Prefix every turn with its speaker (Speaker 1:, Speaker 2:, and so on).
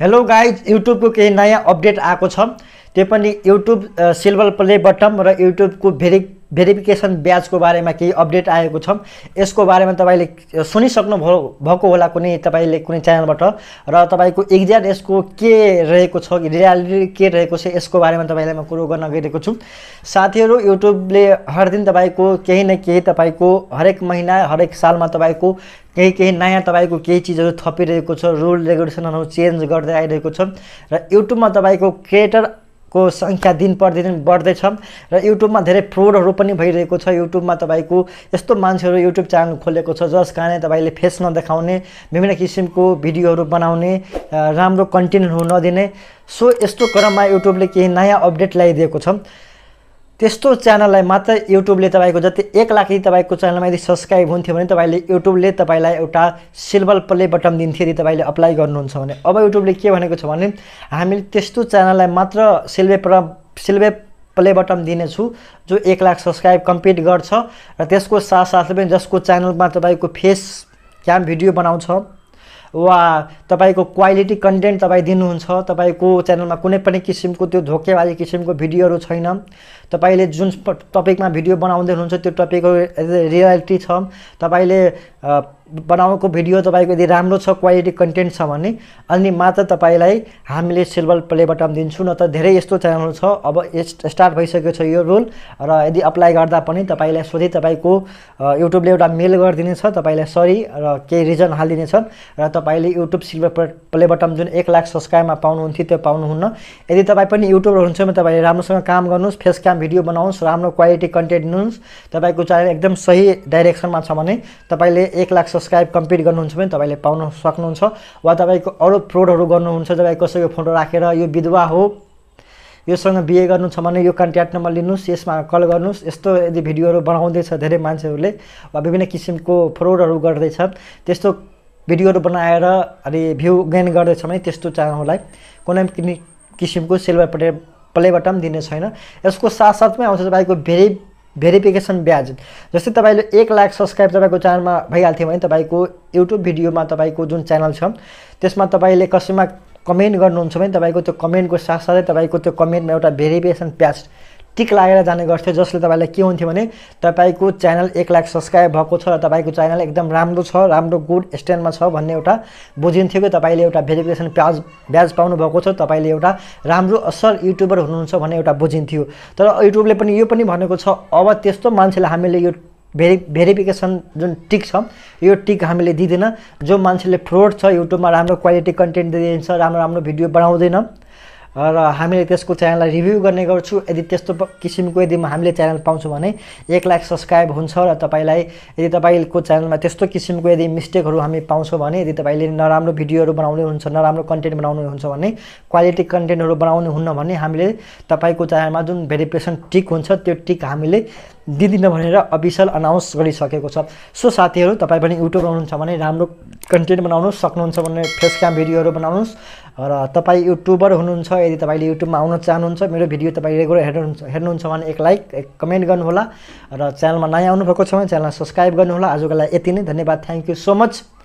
Speaker 1: hello guys युट्युबको केही नयाँ अपडेट आएको छ त्यो पनि युट्युब सिल्भर प्ले बटम र युट्युबको भेरी भेरिफिकेसन ब्याजको बारेमा केही अपडेट आएको छ यसको बारेमा तपाईँले सुनिसक्नु भएको होला कुनै तपाईँले कुनै च्यानलबाट र तपाईँको एक्ज्याक्ट यसको के रहेको छ रियालिटी के रहेको छ यसको बारेमा तपाईँलाई म कुरो गर्न गइरहेको छु साथीहरू युट्युबले हर दिन तपाईँको केही न केही तपाईँको हरेक महिना हरेक सालमा तपाईँको केही केही नयाँ तपाईँको केही चिजहरू थपिरहेको छ रुल रेगुलेसनहरू चेन्ज गर्दै आइरहेको छ र युट्युबमा तपाईँको क्रिएटर को सङ्ख्या दिन प्रतिदिन बढ्दैछ र युट्युबमा धेरै फ्रोडहरू पनि भइरहेको छ युट्युबमा तपाईँको यस्तो मान्छेहरू युट्युब च्यानल खोलेको छ जस कारणले तपाईँले फेस नदेखाउने विभिन्न किसिमको भिडियोहरू बनाउने राम्रो कन्टेन्टहरू नदिने सो यस्तो क्रममा युट्युबले केही नयाँ अपडेट ल्याइदिएको छ त्यस्तो च्यानललाई मात्र युट्युबले तपाईँको जति एक लाख यदि तपाईँको च्यानलमा यदि सब्सक्राइब हुन्थ्यो भने तपाईँले युट्युबले तपाईँलाई एउटा सिल्भर प्ले बटन दिन्थ्यो यदि तपाईँले अप्लाई गर्नुहुन्छ भने अब युट्युबले के भनेको छ भने हामीले त्यस्तो च्यानललाई मात्र सिल्भे प्र सिल्भे प्ले बटन दिनेछु जो एक लाख सब्सक्राइब कम्प्लिट गर्छ र त्यसको साथसाथै पनि जसको च्यानलमा तपाईँको फेस क्याम भिडियो बनाउँछ वा तपाईँको क्वालिटी कन्टेन्ट तपाईँ दिनुहुन्छ तपाईँको च्यानलमा कुनै पनि किसिमको त्यो धोकेबाजी किसिमको भिडियोहरू छैन तपाईँले जुन टपिकमा भिडियो बनाउँदै हुनुहुन्छ त्यो टपिकको रियालिटी छ तपाईँले बनाएको भिडियो तपाईँको यदि राम्रो छ क्वालिटी कन्टेन्ट छ भने अनि मात्र तपाईँलाई हामीले सिल्भर प्ले बटन दिन्छौँ न त धेरै यस्तो च्यानल छ अब स्टार्ट भइसकेको छ यो रुल र यदि अप्लाई गर्दा पनि तपाईँलाई सोधै तपाईँको युट्युबले एउटा मेल गरिदिनेछ तपाईँलाई सरी र केही रिजन हालिदिनेछन् र तपाईँले युट्युब सिल्भर प्ले बटन जुन एक लाख सब्सक्राइबमा पाउनुहुन्थ्यो त्यो पाउनुहुन्न यदि तपाईँ पनि युट्युबर हुनुहुन्छ भने तपाईँले राम्रोसँग काम गर्नुहोस् फेस क्याम भिडियो बनाउनुहोस् राम्रो क्वालिटी कन्टेन्ट दिनुहोस् तपाईँको च्यानल एकदम सही डाइरेक्सनमा छ भने तपाईँले एक लाख सब्सक्राइब कम्प्लिट गर्नुहुन्छ भने तपाईँले पाउन सक्नुहुन्छ वा तपाईँको अरू फ्रोडहरू गर्नुहुन्छ तपाईँ कसैको फोटो राखेर यो विधवा हो योसँग बिहे गर्नु छ भने यो कन्ट्याक्ट नम्बर लिनुहोस् यसमा कल गर्नुहोस् यस्तो यदि भिडियोहरू बनाउँदैछ धेरै मान्छेहरूले वा विभिन्न किसिमको फ्रोडहरू गर्दैछ त्यस्तो भिडियोहरू बनाएर अनि भ्यू गेन गर्दैछ भने त्यस्तो च्यानललाई कुनै पनि किसिमको सिल्भर प्ले प्ले बटन दिने छैन यसको साथसाथमै आउँछ तपाईँको भेरी भेरिफिकेसन ब्याज जस्तै तपाईँले एक लाख सब्सक्राइब तपाईँको च्यानलमा भइहाल्थ्यो भने तपाईँको युट्युब भिडियोमा तपाईँको जुन च्यानल छ त्यसमा तपाईँले कसैमा कमेन्ट गर्नुहुन्छ भने तपाईँको त्यो कमेन्टको साथसाथै तपाईँको त्यो कमेन्टमा एउटा भेरिफिकेसन प्याज टिक लागेर जाने गर्थ्यो जसले तपाईँलाई के हुन्थ्यो भने तपाईँको च्यानल एक लाख सब्सक्राइब भएको छ र तपाईँको च्यानल एकदम राम्रो छ राम्रो गुड स्ट्यान्डमा छ भन्ने एउटा बुझिन्थ्यो कि तपाईँले एउटा भेरिफिकेसन प्याज ब्याज पाउनुभएको छ तपाईँले एउटा राम्रो असल युट्युबर हुनुहुन्छ भन्ने एउटा बुझिन्थ्यो तर युट्युबले पनि यो पनि भनेको छ अब त्यस्तो मान्छेलाई हामीले यो भेरि भेरिफिकेसन जुन टिक छ यो टिक हामीले दिँदैन जो मान्छेले फ्रोड छ युट्युबमा राम्रो क्वालिटी कन्टेन्ट दिइदिन्छ राम्रो राम्रो भिडियो बनाउँदैन र हामीले त्यसको च्यानललाई रिभ्यू गर्ने गर्छु यदि त्यस्तो किसिमको यदि हामीले च्यानल पाउँछौँ भने एक लाख सब्सक्राइब हुन्छ र तपाईँलाई यदि तपाईँको च्यानलमा त्यस्तो किसिमको यदि मिस्टेकहरू हामी पाउँछौँ भने यदि तपाईँले नराम्रो भिडियोहरू बनाउने हुन्छ नराम्रो कन्टेन्ट बनाउनु हुन्छ भने क्वालिटी कन्टेन्टहरू बनाउनु हुन्न भने हामीले तपाईँको च्यानलमा जुन भेरिफिकेसन टिक हुन्छ त्यो टिक हामीले दिदिनँ भनेर अफिसियल अनाउन्स गरिसकेको छ सो साथीहरू तपाईँ पनि युट्युब आउनुहुन्छ भने राम्रो कन्टेन्ट बनाउनु सक्नुहुन्छ भने फेस क्याम भिडियोहरू बनाउनुहोस् र तपाईँ युट्युबर हुनुहुन्छ यदि तपाईँले युट्युबमा आउन चाहनुहुन्छ मेरो भिडियो तपाईँ रेगुलर हेर्नुहुन्छ हेर्नुहुन्छ भने एक लाइक एक कमेन्ट गर्नुहोला र च्यानलमा नयाँ आउनुभएको छ भने च्यानललाई सब्सक्राइब गर्नुहोला आजको लागि यति नै धन्यवाद थ्याङ्क यू सो मच